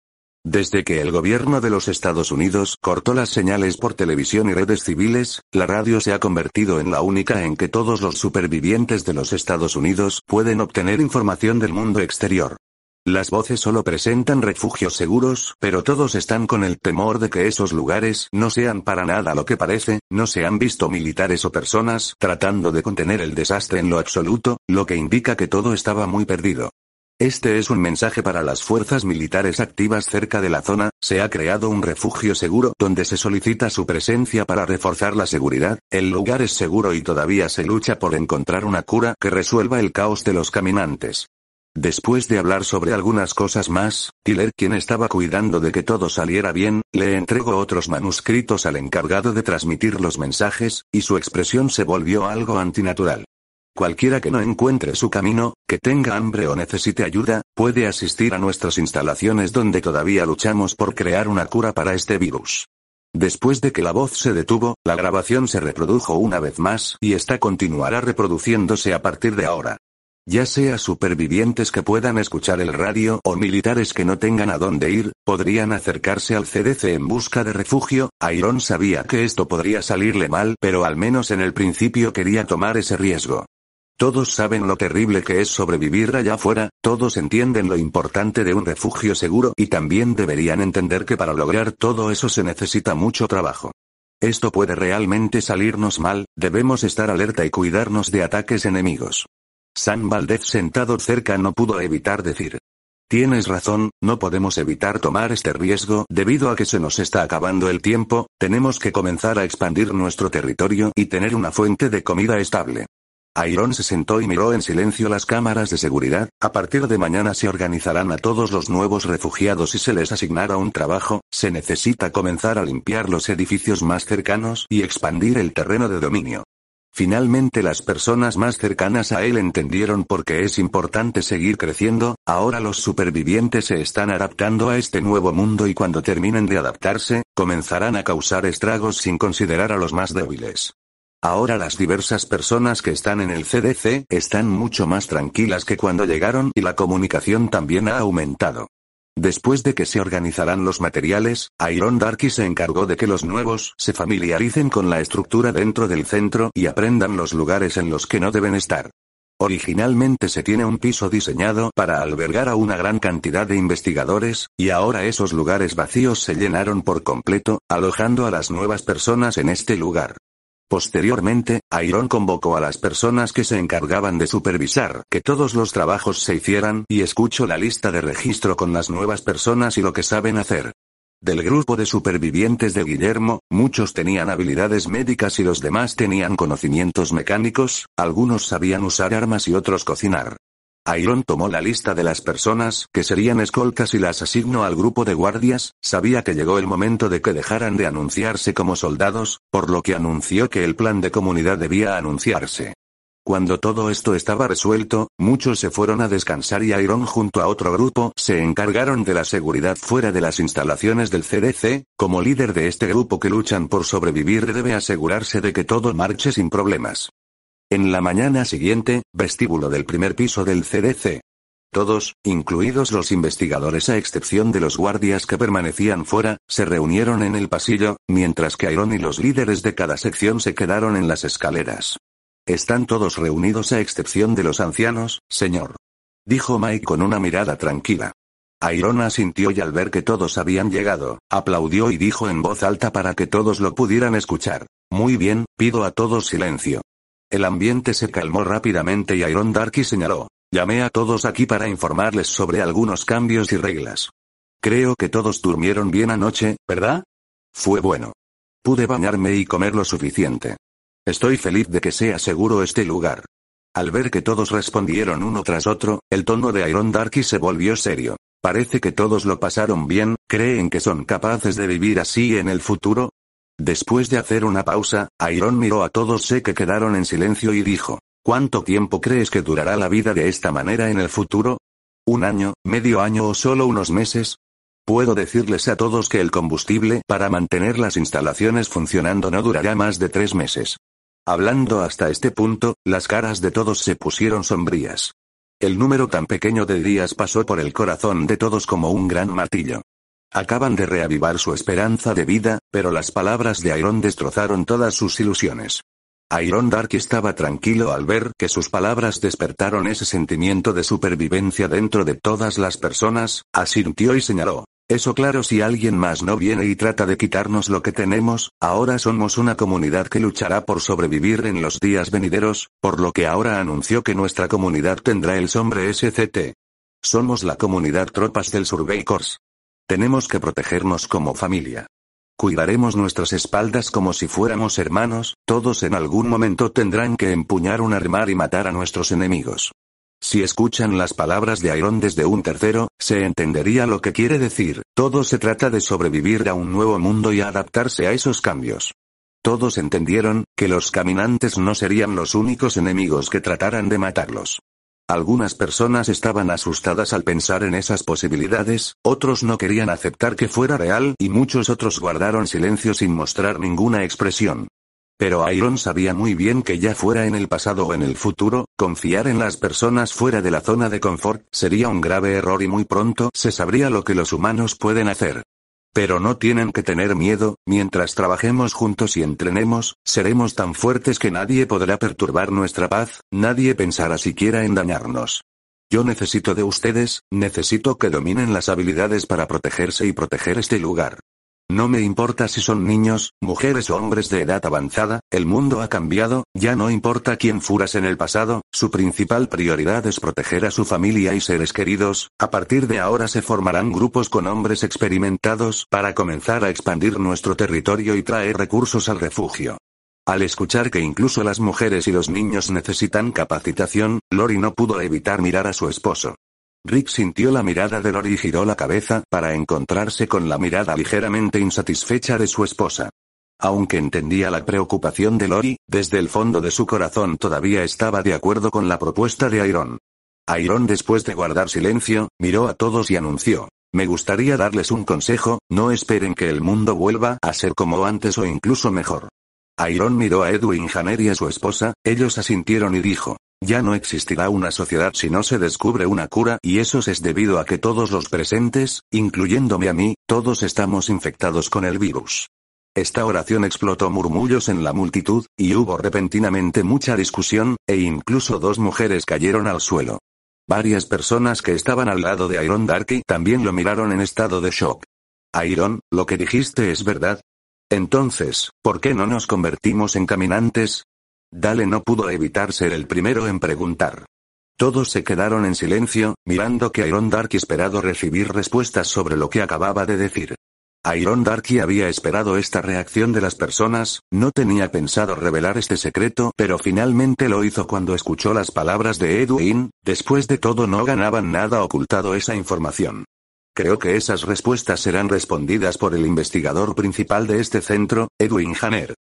A: Desde que el gobierno de los Estados Unidos cortó las señales por televisión y redes civiles, la radio se ha convertido en la única en que todos los supervivientes de los Estados Unidos pueden obtener información del mundo exterior. Las voces solo presentan refugios seguros, pero todos están con el temor de que esos lugares no sean para nada lo que parece, no se han visto militares o personas tratando de contener el desastre en lo absoluto, lo que indica que todo estaba muy perdido. Este es un mensaje para las fuerzas militares activas cerca de la zona, se ha creado un refugio seguro donde se solicita su presencia para reforzar la seguridad, el lugar es seguro y todavía se lucha por encontrar una cura que resuelva el caos de los caminantes. Después de hablar sobre algunas cosas más, Tiller quien estaba cuidando de que todo saliera bien, le entregó otros manuscritos al encargado de transmitir los mensajes, y su expresión se volvió algo antinatural. Cualquiera que no encuentre su camino, que tenga hambre o necesite ayuda, puede asistir a nuestras instalaciones donde todavía luchamos por crear una cura para este virus. Después de que la voz se detuvo, la grabación se reprodujo una vez más y esta continuará reproduciéndose a partir de ahora. Ya sea supervivientes que puedan escuchar el radio o militares que no tengan a dónde ir, podrían acercarse al CDC en busca de refugio. Iron sabía que esto podría salirle mal, pero al menos en el principio quería tomar ese riesgo. Todos saben lo terrible que es sobrevivir allá afuera, todos entienden lo importante de un refugio seguro y también deberían entender que para lograr todo eso se necesita mucho trabajo. Esto puede realmente salirnos mal, debemos estar alerta y cuidarnos de ataques enemigos. San Valdez sentado cerca no pudo evitar decir. Tienes razón, no podemos evitar tomar este riesgo debido a que se nos está acabando el tiempo, tenemos que comenzar a expandir nuestro territorio y tener una fuente de comida estable. Iron se sentó y miró en silencio las cámaras de seguridad. A partir de mañana se organizarán a todos los nuevos refugiados y se les asignará un trabajo. Se necesita comenzar a limpiar los edificios más cercanos y expandir el terreno de dominio. Finalmente las personas más cercanas a él entendieron por qué es importante seguir creciendo, ahora los supervivientes se están adaptando a este nuevo mundo y cuando terminen de adaptarse, comenzarán a causar estragos sin considerar a los más débiles. Ahora las diversas personas que están en el CDC están mucho más tranquilas que cuando llegaron y la comunicación también ha aumentado. Después de que se organizaran los materiales, Iron Darky se encargó de que los nuevos se familiaricen con la estructura dentro del centro y aprendan los lugares en los que no deben estar. Originalmente se tiene un piso diseñado para albergar a una gran cantidad de investigadores, y ahora esos lugares vacíos se llenaron por completo, alojando a las nuevas personas en este lugar. Posteriormente, Ayron convocó a las personas que se encargaban de supervisar que todos los trabajos se hicieran y escuchó la lista de registro con las nuevas personas y lo que saben hacer. Del grupo de supervivientes de Guillermo, muchos tenían habilidades médicas y los demás tenían conocimientos mecánicos, algunos sabían usar armas y otros cocinar. Iron tomó la lista de las personas que serían escoltas y las asignó al grupo de guardias, sabía que llegó el momento de que dejaran de anunciarse como soldados, por lo que anunció que el plan de comunidad debía anunciarse. Cuando todo esto estaba resuelto, muchos se fueron a descansar y Iron junto a otro grupo se encargaron de la seguridad fuera de las instalaciones del CDC, como líder de este grupo que luchan por sobrevivir debe asegurarse de que todo marche sin problemas. En la mañana siguiente, vestíbulo del primer piso del CDC. Todos, incluidos los investigadores a excepción de los guardias que permanecían fuera, se reunieron en el pasillo, mientras que Iron y los líderes de cada sección se quedaron en las escaleras. Están todos reunidos a excepción de los ancianos, señor. Dijo Mike con una mirada tranquila. Iron asintió y al ver que todos habían llegado, aplaudió y dijo en voz alta para que todos lo pudieran escuchar. Muy bien, pido a todos silencio. El ambiente se calmó rápidamente y Iron Darky señaló. Llamé a todos aquí para informarles sobre algunos cambios y reglas. Creo que todos durmieron bien anoche, ¿verdad? Fue bueno. Pude bañarme y comer lo suficiente. Estoy feliz de que sea seguro este lugar. Al ver que todos respondieron uno tras otro, el tono de Iron Darky se volvió serio. Parece que todos lo pasaron bien, ¿creen que son capaces de vivir así en el futuro? Después de hacer una pausa, Iron miró a todos sé que quedaron en silencio y dijo, ¿cuánto tiempo crees que durará la vida de esta manera en el futuro? ¿Un año, medio año o solo unos meses? Puedo decirles a todos que el combustible para mantener las instalaciones funcionando no durará más de tres meses. Hablando hasta este punto, las caras de todos se pusieron sombrías. El número tan pequeño de días pasó por el corazón de todos como un gran martillo. Acaban de reavivar su esperanza de vida, pero las palabras de Iron destrozaron todas sus ilusiones. Iron Dark estaba tranquilo al ver que sus palabras despertaron ese sentimiento de supervivencia dentro de todas las personas, asintió y señaló. Eso claro si alguien más no viene y trata de quitarnos lo que tenemos, ahora somos una comunidad que luchará por sobrevivir en los días venideros, por lo que ahora anunció que nuestra comunidad tendrá el sombre SCT. Somos la comunidad Tropas del Survey Corps. Tenemos que protegernos como familia. Cuidaremos nuestras espaldas como si fuéramos hermanos, todos en algún momento tendrán que empuñar un armar y matar a nuestros enemigos. Si escuchan las palabras de Iron desde un tercero, se entendería lo que quiere decir, todo se trata de sobrevivir a un nuevo mundo y adaptarse a esos cambios. Todos entendieron, que los caminantes no serían los únicos enemigos que trataran de matarlos. Algunas personas estaban asustadas al pensar en esas posibilidades, otros no querían aceptar que fuera real y muchos otros guardaron silencio sin mostrar ninguna expresión. Pero Iron sabía muy bien que ya fuera en el pasado o en el futuro, confiar en las personas fuera de la zona de confort sería un grave error y muy pronto se sabría lo que los humanos pueden hacer. Pero no tienen que tener miedo, mientras trabajemos juntos y entrenemos, seremos tan fuertes que nadie podrá perturbar nuestra paz, nadie pensará siquiera en dañarnos. Yo necesito de ustedes, necesito que dominen las habilidades para protegerse y proteger este lugar. No me importa si son niños, mujeres o hombres de edad avanzada, el mundo ha cambiado, ya no importa quién fueras en el pasado, su principal prioridad es proteger a su familia y seres queridos, a partir de ahora se formarán grupos con hombres experimentados para comenzar a expandir nuestro territorio y traer recursos al refugio. Al escuchar que incluso las mujeres y los niños necesitan capacitación, Lori no pudo evitar mirar a su esposo. Rick sintió la mirada de Lori y giró la cabeza para encontrarse con la mirada ligeramente insatisfecha de su esposa. Aunque entendía la preocupación de Lori, desde el fondo de su corazón todavía estaba de acuerdo con la propuesta de Iron. Iron después de guardar silencio, miró a todos y anunció. Me gustaría darles un consejo, no esperen que el mundo vuelva a ser como antes o incluso mejor. Iron miró a Edwin Janer y a su esposa, ellos asintieron y dijo, ya no existirá una sociedad si no se descubre una cura y eso es debido a que todos los presentes, incluyéndome a mí, todos estamos infectados con el virus. Esta oración explotó murmullos en la multitud, y hubo repentinamente mucha discusión, e incluso dos mujeres cayeron al suelo. Varias personas que estaban al lado de Iron Darky también lo miraron en estado de shock. Iron, lo que dijiste es verdad. Entonces, ¿por qué no nos convertimos en caminantes? Dale no pudo evitar ser el primero en preguntar. Todos se quedaron en silencio, mirando que Iron Darky esperado recibir respuestas sobre lo que acababa de decir. Iron Darky había esperado esta reacción de las personas, no tenía pensado revelar este secreto, pero finalmente lo hizo cuando escuchó las palabras de Edwin, después de todo no ganaban nada ocultado esa información. Creo que esas respuestas serán respondidas por el investigador principal de este centro, Edwin Hanner.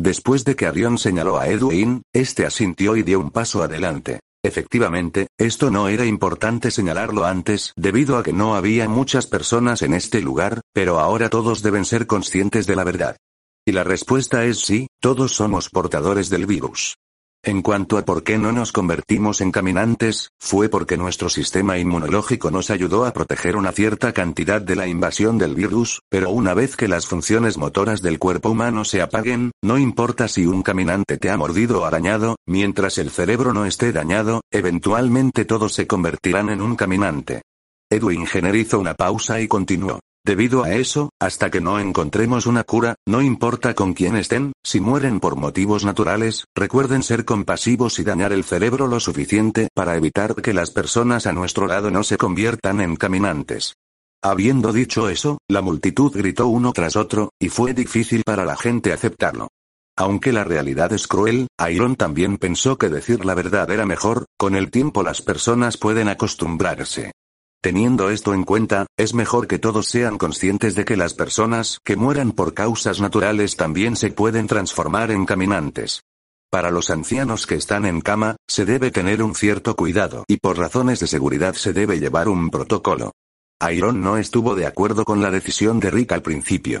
A: Después de que Arión señaló a Edwin, este asintió y dio un paso adelante. Efectivamente, esto no era importante señalarlo antes debido a que no había muchas personas en este lugar, pero ahora todos deben ser conscientes de la verdad. Y la respuesta es sí, todos somos portadores del virus. En cuanto a por qué no nos convertimos en caminantes, fue porque nuestro sistema inmunológico nos ayudó a proteger una cierta cantidad de la invasión del virus, pero una vez que las funciones motoras del cuerpo humano se apaguen, no importa si un caminante te ha mordido o arañado, mientras el cerebro no esté dañado, eventualmente todos se convertirán en un caminante. Edwin Jenner hizo una pausa y continuó. Debido a eso, hasta que no encontremos una cura, no importa con quién estén, si mueren por motivos naturales, recuerden ser compasivos y dañar el cerebro lo suficiente para evitar que las personas a nuestro lado no se conviertan en caminantes. Habiendo dicho eso, la multitud gritó uno tras otro, y fue difícil para la gente aceptarlo. Aunque la realidad es cruel, Iron también pensó que decir la verdad era mejor, con el tiempo las personas pueden acostumbrarse. Teniendo esto en cuenta, es mejor que todos sean conscientes de que las personas que mueran por causas naturales también se pueden transformar en caminantes. Para los ancianos que están en cama, se debe tener un cierto cuidado y por razones de seguridad se debe llevar un protocolo. Iron no estuvo de acuerdo con la decisión de Rick al principio.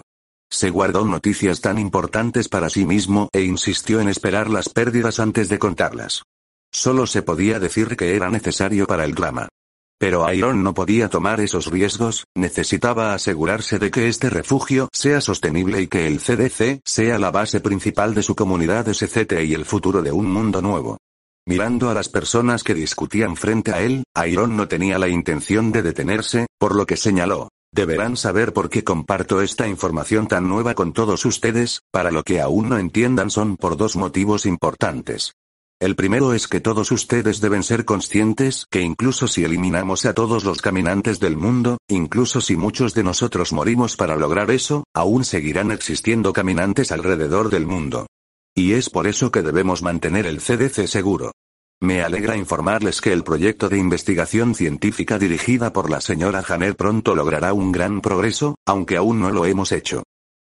A: Se guardó noticias tan importantes para sí mismo e insistió en esperar las pérdidas antes de contarlas. Solo se podía decir que era necesario para el drama. Pero Iron no podía tomar esos riesgos, necesitaba asegurarse de que este refugio sea sostenible y que el CDC sea la base principal de su comunidad SCT y el futuro de un mundo nuevo. Mirando a las personas que discutían frente a él, Iron no tenía la intención de detenerse, por lo que señaló. Deberán saber por qué comparto esta información tan nueva con todos ustedes, para lo que aún no entiendan son por dos motivos importantes. El primero es que todos ustedes deben ser conscientes que incluso si eliminamos a todos los caminantes del mundo, incluso si muchos de nosotros morimos para lograr eso, aún seguirán existiendo caminantes alrededor del mundo. Y es por eso que debemos mantener el CDC seguro. Me alegra informarles que el proyecto de investigación científica dirigida por la señora Janet pronto logrará un gran progreso, aunque aún no lo hemos hecho.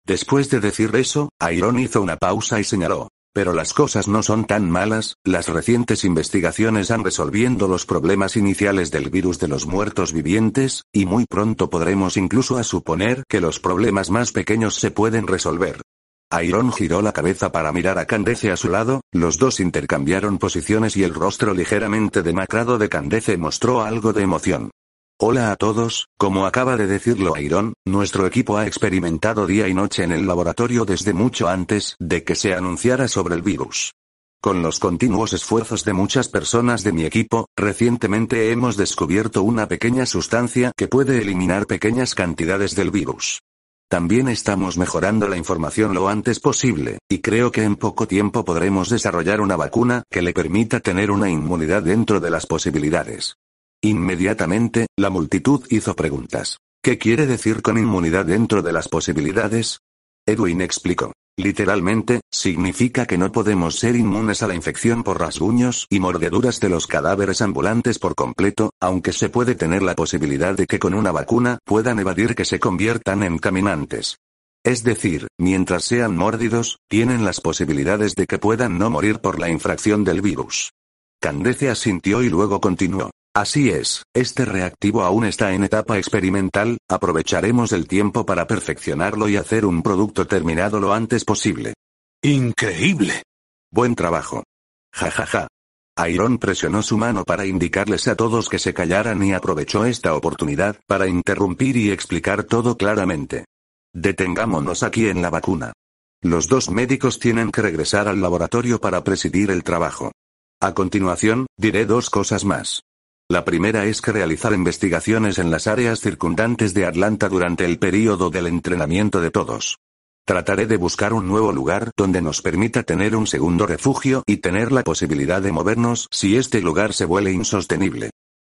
A: Después de decir eso, Iron hizo una pausa y señaló. Pero las cosas no son tan malas, las recientes investigaciones han resolviendo los problemas iniciales del virus de los muertos vivientes, y muy pronto podremos incluso a suponer que los problemas más pequeños se pueden resolver. Iron giró la cabeza para mirar a Candece a su lado, los dos intercambiaron posiciones y el rostro ligeramente demacrado de Candece mostró algo de emoción. Hola a todos, como acaba de decirlo Iron, nuestro equipo ha experimentado día y noche en el laboratorio desde mucho antes de que se anunciara sobre el virus. Con los continuos esfuerzos de muchas personas de mi equipo, recientemente hemos descubierto una pequeña sustancia que puede eliminar pequeñas cantidades del virus. También estamos mejorando la información lo antes posible, y creo que en poco tiempo podremos desarrollar una vacuna que le permita tener una inmunidad dentro de las posibilidades. Inmediatamente, la multitud hizo preguntas. ¿Qué quiere decir con inmunidad dentro de las posibilidades? Edwin explicó. Literalmente, significa que no podemos ser inmunes a la infección por rasguños y mordeduras de los cadáveres ambulantes por completo, aunque se puede tener la posibilidad de que con una vacuna puedan evadir que se conviertan en caminantes. Es decir, mientras sean mordidos, tienen las posibilidades de que puedan no morir por la infracción del virus. candece asintió y luego continuó. Así es, este reactivo aún está en etapa experimental, aprovecharemos el tiempo para perfeccionarlo y hacer un producto terminado lo antes posible. Increíble. Buen trabajo. Ja ja ja. Iron presionó su mano para indicarles a todos que se callaran y aprovechó esta oportunidad para interrumpir y explicar todo claramente. Detengámonos aquí en la vacuna. Los dos médicos tienen que regresar al laboratorio para presidir el trabajo. A continuación, diré dos cosas más. La primera es que realizar investigaciones en las áreas circundantes de Atlanta durante el período del entrenamiento de todos. Trataré de buscar un nuevo lugar donde nos permita tener un segundo refugio y tener la posibilidad de movernos si este lugar se vuelve insostenible.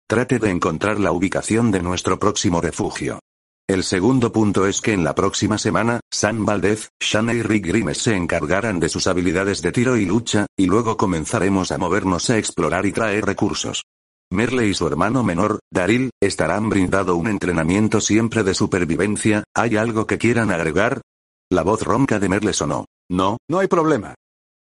A: Trate de encontrar la ubicación de nuestro próximo refugio. El segundo punto es que en la próxima semana, San Valdez, Shane y Rick Grimes se encargarán de sus habilidades de tiro y lucha, y luego comenzaremos a movernos a explorar y traer recursos. Merle y su hermano menor, Daril, estarán brindado un entrenamiento siempre de supervivencia. ¿Hay algo que quieran agregar? La voz ronca de Merle sonó. No, no hay problema.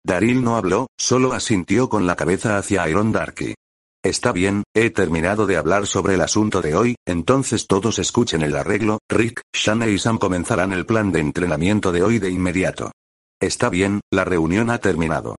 A: Daril no habló, solo asintió con la cabeza hacia Iron Darky. Está bien, he terminado de hablar sobre el asunto de hoy, entonces todos escuchen el arreglo, Rick, Shane y Sam comenzarán el plan de entrenamiento de hoy de inmediato. Está bien, la reunión ha terminado.